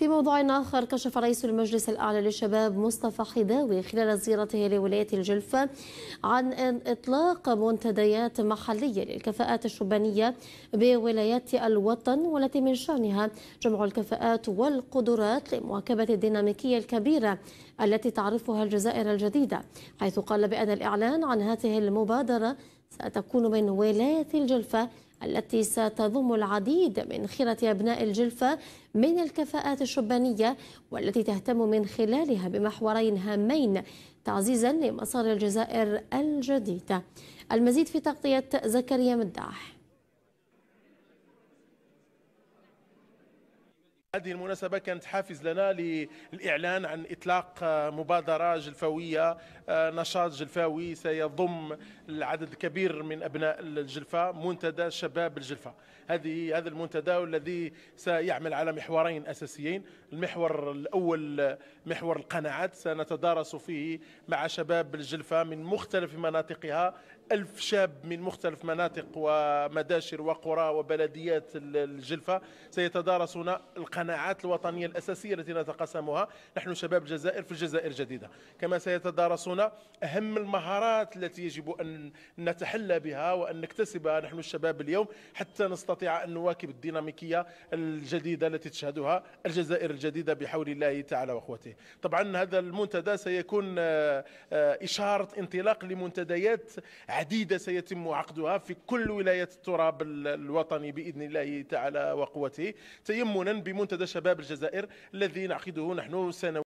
في موضوع آخر كشف رئيس المجلس الأعلى للشباب مصطفى حداوي خلال زيارته لولاية الجلفة عن إطلاق منتديات محلية للكفاءات الشبانية بولايات الوطن والتي من شأنها جمع الكفاءات والقدرات لمواكبة الديناميكية الكبيرة التي تعرفها الجزائر الجديدة حيث قال بأن الإعلان عن هذه المبادرة ستكون من ولاية الجلفة التي ستضم العديد من خيرة أبناء الجلفة من الكفاءات الشبانية والتي تهتم من خلالها بمحورين هامين تعزيزا لمسار الجزائر الجديدة المزيد في تغطية زكريا مداح هذه المناسبة كانت حافز لنا للإعلان عن إطلاق مبادرة جلفاوية آه، نشاط جلفاوي سيضم العدد الكبير من أبناء الجلفة منتدى شباب الجلفة هذه هذا المنتدى الذي سيعمل على محورين أساسيين المحور الأول محور القناعات سنتدارس فيه مع شباب الجلفة من مختلف مناطقها ألف شاب من مختلف مناطق ومداشر وقرى وبلديات الجلفة سيتدارسون القناعات القناعات الوطنية الأساسية التي نتقاسمها نحن شباب الجزائر في الجزائر الجديدة كما سيتدارسون أهم المهارات التي يجب أن نتحلى بها وأن نكتسبها نحن الشباب اليوم حتى نستطيع أن نواكب الديناميكية الجديدة التي تشهدها الجزائر الجديدة بحول الله تعالى وقوته طبعا هذا المنتدى سيكون آه، آه، إشارة انطلاق لمنتديات عديدة سيتم عقدها في كل ولايات التراب الوطني بإذن الله تعالى وقوته تيمنا بمنتدى منتدى شباب الجزائر الذي نعقده نحن سنويا